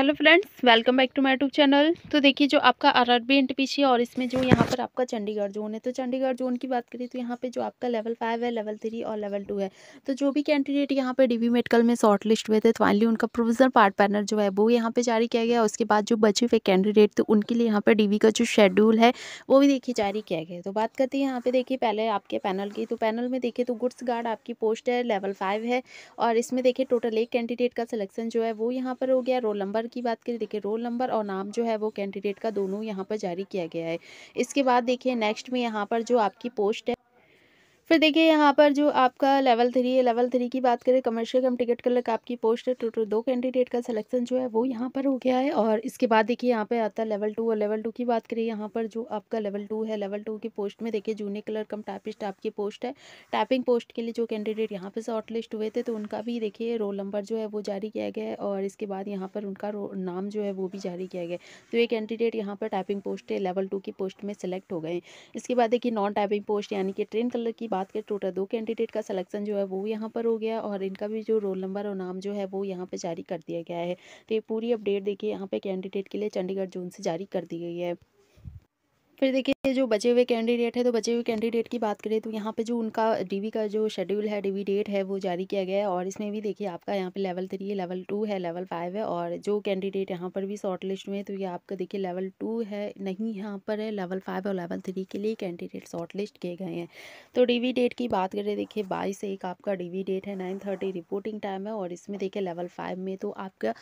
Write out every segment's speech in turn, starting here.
hello friends welcome back to my tube channel तो देखिए जो आपका आर आर बी है और इसमें जो यहाँ पर आपका चंडीगढ़ जोन है तो चंडीगढ़ जोन की बात करें तो यहाँ पे जो आपका लेवल फाइव है लेवल थ्री और लेवल टू है तो जो भी कैंडिडेट यहाँ पे डीवी मेडिकल में शॉर्ट लिस्ट हुए थे तो फाइनली उनका प्रोविजनल पार्ट पैनल जो है वो यहाँ पर जारी किया गया उसके बाद जो बचे हुए कैंडिडेट थे तो उनके लिए यहाँ पर डी का जो शेड्यूल है वो भी देखिए जारी किया गया तो बात करते हैं यहाँ पर देखिए पहले आपके पैनल की तो पैनल में देखिए तो गुड्स गार्ड आपकी पोस्ट है लेवल फाइव है और इसमें देखिए टोटल एक कैंडिडेट का सिलेक्शन जो है वो यहाँ पर हो गया रोल नंबर की बात करें देखिए रोल नंबर और नाम जो है वो कैंडिडेट का दोनों यहाँ पर जारी किया गया है इसके बाद देखिए नेक्स्ट में यहाँ पर जो आपकी पोस्ट है फिर देखिए यहाँ पर जो आपका लेवल थ्री है लेवल थ्री की बात करें कमर्शियल कम टिकट का आपकी पोस्ट है टोटल दो कैंडिडेट का सिलेक्शन जो है वो यहाँ पर हो गया है और इसके बाद देखिए यहाँ पे आता है लेवल टू और लेवल टू की बात करें यहाँ पर जो आपका लेवल टू है लेवल टू की पोस्ट में देखिए जूनियर कलर कम टाइपिस्ट आपकी पोस्ट है टाइपिंग पोस्ट के लिए जो कैंडिडेट यहाँ पर शॉर्ट लिस्ट हुए थे तो उनका भी देखिए रोल नंबर जो है वो जारी किया गया है और इसके बाद यहाँ पर उनका नाम जो है वो भी जारी किया गया तो ये कैंडिडेट यहाँ पर टाइपिंग पोस्ट लेवल टू की पोस्ट में सेलेक्ट हो गए इसके बाद देखिए नॉन टाइपिंग पोस्ट यानी कि ट्रेन कलर की बात बात करें टोटल दो कैंडिडेट का सलेक्शन जो है वो यहाँ पर हो गया और इनका भी जो रोल नंबर और नाम जो है वो यहाँ पर जारी कर दिया गया है तो ये पूरी अपडेट देखिए यहाँ पर कैंडिडेट के लिए चंडीगढ़ जोन से जारी कर दी गई है फिर देखिए जो बचे हुए कैंडिडेट है तो बचे हुए कैंडिडेट की बात करें तो यहाँ पे जो उनका डीवी का जो शेड्यूल है डीवी डेट है वो जारी किया गया है और इसमें भी देखिए आपका यहाँ पे लेवल थ्री है लेवल टू है लेवल फाइव है और जो कैंडिडेट यहाँ पर भी शॉर्ट लिस्ट में तो ये आपका देखिए लेवल टू है नहीं यहाँ पर है लेवल फाइव और लेवल थ्री के लिए कैंडिडेट शॉर्ट लिस्ट किए गए हैं तो डी डेट की बात करें देखिए बाईस एक आपका डी डेट है नाइन रिपोर्टिंग टाइम है और इसमें देखिए लेवल फाइव में तो आपका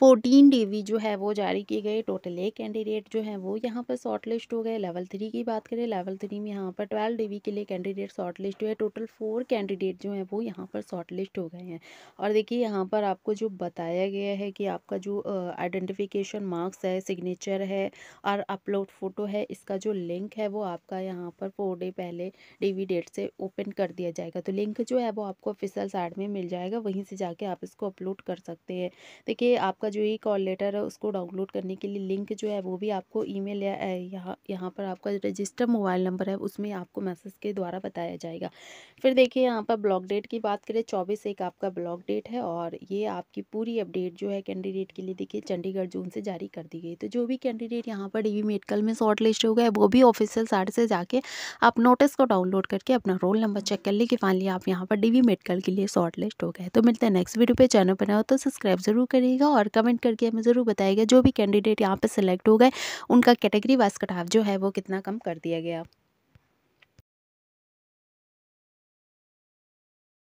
फोर्टीन डीवी जो है वो जारी की गई टोटल एक कैंडिडेट जो है वो यहाँ पर शॉर्ट लिस्ट हो गए लेवल थ्री की बात करें लेवल थ्री में यहाँ पर ट्वेल्व डीवी के लिए कैंडिडेट शॉर्ट लिस्ट हुए टोटल फोर कैंडिडेट जो है वो यहाँ पर शॉर्ट लिस्ट हो गए हैं और देखिए यहाँ पर आपको जो बताया गया है कि आपका जो आइडेंटिफिकेशन मार्क्स है सिग्नेचर है और अपलोड फ़ोटो है इसका जो लिंक है वो आपका यहाँ पर फोर डे पहले डीवी डेट से ओपन कर दिया जाएगा तो लिंक जो है वो आपको ऑफिसल साइड में मिल जाएगा वहीं से जाके आप इसको अपलोड कर सकते हैं देखिए आपका आपका जो ये कॉल लेटर है उसको डाउनलोड करने के लिए लिंक जो है वो भी आपको ईमेल या यहाँ यहाँ पर आपका रजिस्टर मोबाइल नंबर है उसमें आपको मैसेज के द्वारा बताया जाएगा फिर देखिए यहाँ पर ब्लॉक डेट की बात करें चौबीस एक आपका ब्लॉक डेट है और ये आपकी पूरी अपडेट जो है कैंडिडेट के लिए देखिए चंडीगढ़ जून से जारी कर दी गई तो जो भी कैंडिडेट यहाँ पर डी मेडिकल में शॉर्ट लिस्ट हो गया वो भी ऑफिशियल साइट से जाके आप नोटिस को डाउनलोड करके अपना रोल नंबर चेक कर लें कि फाइनली आप यहाँ पर डी मेडिकल के लिए शॉर्ट लिस्ट हो गए तो मिलते हैं नेक्स्ट वीडियो पे चैनल बनाओ तो सब्सक्राइब जरूर करिएगा और कमेंट करके हमें ज़रूर बताएगा जो भी कैंडिडेट यहाँ पर सेलेक्ट हो गए उनका कैटेगरी वाइज कटाव जो है वो कितना कम कर दिया गया